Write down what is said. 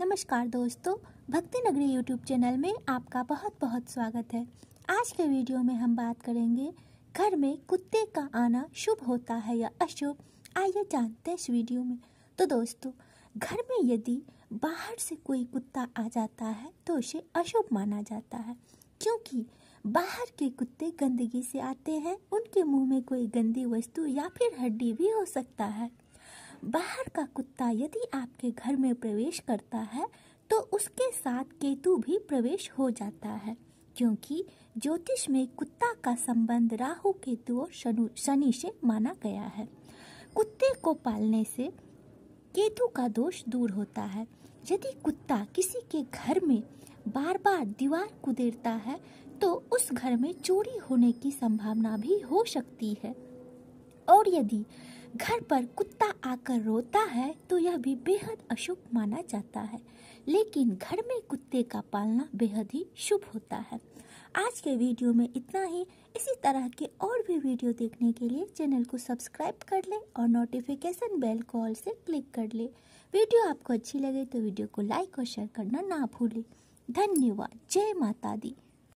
नमस्कार दोस्तों भक्ति नगरी यूट्यूब चैनल में आपका बहुत बहुत स्वागत है आज के वीडियो में हम बात करेंगे घर में कुत्ते का आना शुभ होता है या अशुभ आइए जानते हैं इस वीडियो में तो दोस्तों घर में यदि बाहर से कोई कुत्ता आ जाता है तो उसे अशुभ माना जाता है क्योंकि बाहर के कुत्ते गंदगी से आते हैं उनके मुंह में कोई गंदी वस्तु या फिर हड्डी भी हो सकता है बाहर का कुत्ता यदि आपके घर में प्रवेश करता है तो उसके साथ केतु भी प्रवेश हो जाता है क्योंकि ज्योतिष में कुत्ता का संबंध राहु केतु और शनि से माना गया है कुत्ते को पालने से केतु का दोष दूर होता है यदि कुत्ता किसी के घर में बार बार दीवार कुदेरता है तो उस घर में चोरी होने की संभावना भी हो सकती है और यदि घर पर कुत्ता आकर रोता है तो यह भी बेहद अशुभ माना जाता है लेकिन घर में कुत्ते का पालना बेहद ही शुभ होता है आज के वीडियो में इतना ही इसी तरह के और भी वीडियो देखने के लिए चैनल को सब्सक्राइब कर ले और नोटिफिकेशन बेल को ऑल से क्लिक कर ले वीडियो आपको अच्छी लगे तो वीडियो को लाइक और शेयर करना ना भूलें धन्यवाद जय माता दी